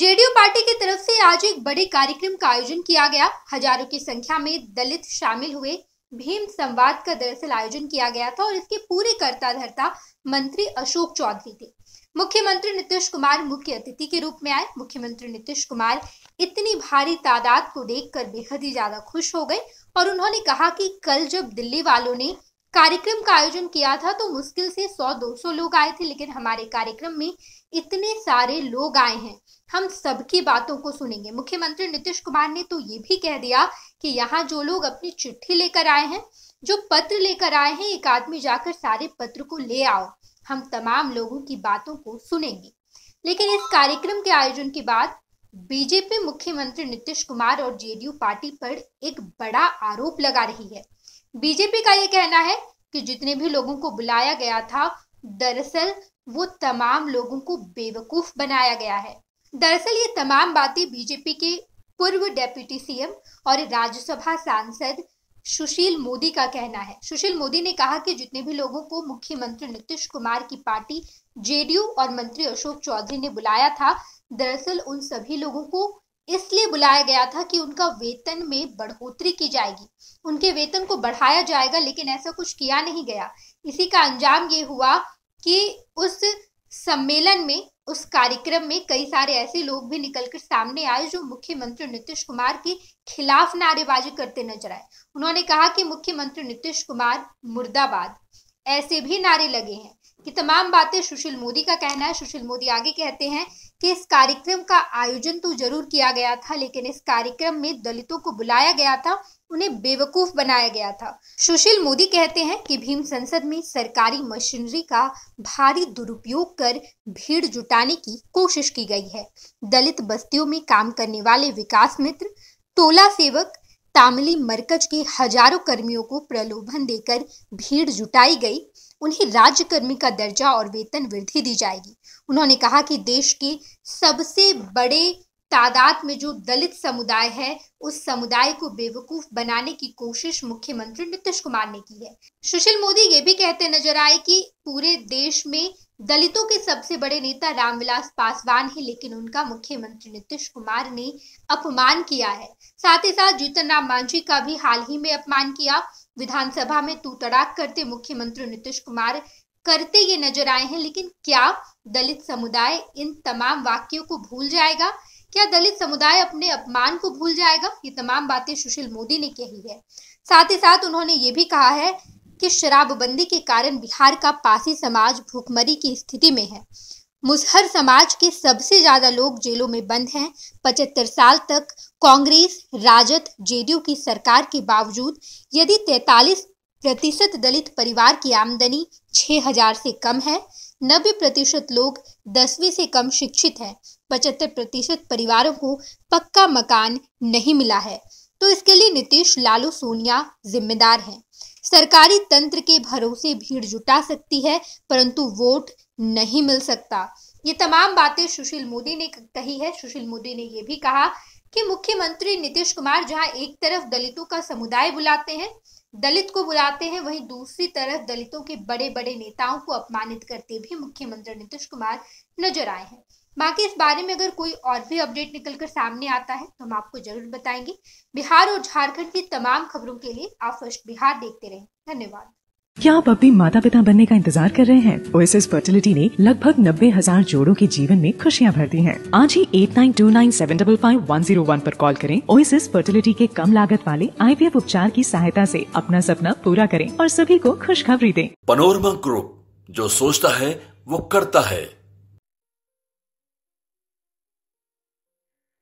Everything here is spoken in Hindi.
जेडीयू पार्टी की तरफ से आज एक बड़े कार्यक्रम का आयोजन किया गया हजारों की संख्या में दलित शामिल हुए भीम संवाद का दरअसल आयोजन किया गया था और इसके पूरे कर्ता धरता मंत्री अशोक चौधरी थे मुख्यमंत्री नीतीश कुमार मुख्य अतिथि के रूप में आए मुख्यमंत्री नीतीश कुमार इतनी भारी तादाद को देखकर बेहद ही ज्यादा खुश हो गए और उन्होंने कहा कि कल जब दिल्ली वालों ने कार्यक्रम का आयोजन किया था तो मुश्किल से 100-200 लोग आए थे लेकिन हमारे कार्यक्रम में इतने सारे लोग आए हैं हम सबकी बातों को सुनेंगे मुख्यमंत्री नीतीश कुमार ने तो ये भी कह दिया कि यहाँ जो लोग अपनी चिट्ठी लेकर आए हैं जो पत्र लेकर आए हैं एक आदमी जाकर सारे पत्र को ले आओ हम तमाम लोगों की बातों को सुनेंगे लेकिन इस कार्यक्रम के आयोजन के बाद बीजेपी मुख्यमंत्री नीतीश कुमार और जेडीयू पार्टी पर एक बड़ा आरोप लगा रही है बीजेपी का ये कहना है कि जितने भी लोगों को बुलाया गया था दरअसल वो तमाम लोगों को बेवकूफ बनाया गया है दरअसल ये तमाम बातें बीजेपी के पूर्व डेप्यूटी सीएम और राज्यसभा सांसद सुशील मोदी का कहना है सुशील मोदी ने कहा कि जितने भी लोगों को मुख्यमंत्री नीतीश कुमार की पार्टी जेडीयू और मंत्री अशोक चौधरी ने बुलाया था दरअसल उन सभी लोगों को इसलिए बुलाया गया था कि उनका वेतन में बढ़ोतरी की जाएगी उनके वेतन को बढ़ाया जाएगा लेकिन ऐसा कुछ किया नहीं गया इसी का अंजाम ये हुआ कि उस सम्मेलन में उस कार्यक्रम में कई सारे ऐसे लोग भी निकलकर सामने आए जो मुख्यमंत्री नीतीश कुमार के खिलाफ नारेबाजी करते नजर आए उन्होंने कहा कि मुख्यमंत्री नीतीश कुमार मुर्दाबाद ऐसे भी नारे लगे हैं ये तमाम बातें सुशील मोदी का कहना है सुशील मोदी आगे कहते हैं कि इस कार्यक्रम का आयोजन तो जरूर किया गया था लेकिन इस कार्यक्रम में दलितों को बुलाया गया था उन्हें बेवकूफ बनाया गया था सुशील मोदी कहते हैं कि भीम संसद में सरकारी मशीनरी का भारी दुरुपयोग कर भीड़ जुटाने की कोशिश की गई है दलित बस्तियों में काम करने वाले विकास मित्र टोला सेवक तामली मरकज के हजारों कर्मियों को प्रलोभन देकर भीड़ जुटाई गई उन्हें राज्यकर्मी का दर्जा और वेतन वृद्धि दी जाएगी उन्होंने कहा कि देश के सबसे बड़े तादाद में जो दलित समुदाय है उस समुदाय को बेवकूफ बनाने की कोशिश मुख्यमंत्री नीतीश कुमार ने की है सुशील मोदी ये भी कहते नजर आए कि पूरे देश में दलितों के सबसे बड़े नेता रामविलास पासवान है लेकिन उनका मुख्यमंत्री नीतीश कुमार ने अपमान किया है साथ ही साथ जीतन राम मांझी का भी हाल ही में अपमान किया विधानसभा में तू तड़ाक करते मुख्यमंत्री नीतीश कुमार करते ये नजर आए हैं लेकिन क्या दलित समुदाय इन तमाम वाक्यों को भूल जाएगा क्या दलित समुदाय अपने अपमान को भूल जाएगा ये तमाम बातें सुशील मोदी ने कही है साथ ही साथ उन्होंने ये भी कहा है कि शराबबंदी के कारण बिहार का पासी समाज भूखमरी की स्थिति में है मुसहर समाज के सबसे ज्यादा लोग जेलों में बंद हैं पचहत्तर साल तक कांग्रेस राजद जेडीयू की सरकार के बावजूद यदि 43 प्रतिशत दलित परिवार की आमदनी 6000 से कम है नब्बे प्रतिशत लोग दसवीं से कम शिक्षित हैं पचहत्तर प्रतिशत परिवारों को पक्का मकान नहीं मिला है तो इसके लिए नीतीश लालू सोनिया जिम्मेदार हैं सरकारी तंत्र के भरोसे भीड़ जुटा सकती है परंतु वोट नहीं मिल सकता ये तमाम बातें सुशील मोदी ने कही है सुशील मोदी ने यह भी कहा कि मुख्यमंत्री नीतीश कुमार जहां एक तरफ दलितों का समुदाय बुलाते हैं दलित को बुलाते हैं वहीं दूसरी तरफ दलितों के बड़े बड़े नेताओं को अपमानित करते भी मुख्यमंत्री नीतीश कुमार नजर आए हैं बाकी इस बारे में अगर कोई और भी अपडेट निकलकर सामने आता है तो हम आपको जरूर बताएंगे बिहार और झारखंड की तमाम खबरों के लिए आप फर्स्ट बिहार देखते रहे धन्यवाद क्या आप अपने माता पिता बनने का इंतजार कर रहे हैं एस फर्टिलिटी ने लगभग नब्बे हजार जोड़ो के जीवन में खुशियां भर दी हैं। आज ही eight nine two nine seven double five one zero one आरोप कॉल करें एस फर्टिलिटी के कम लागत वाले आई एफ उपचार की सहायता से अपना सपना पूरा करें और सभी को खुशखबरी दें। पनोरमा ग्रुप जो सोचता है वो करता है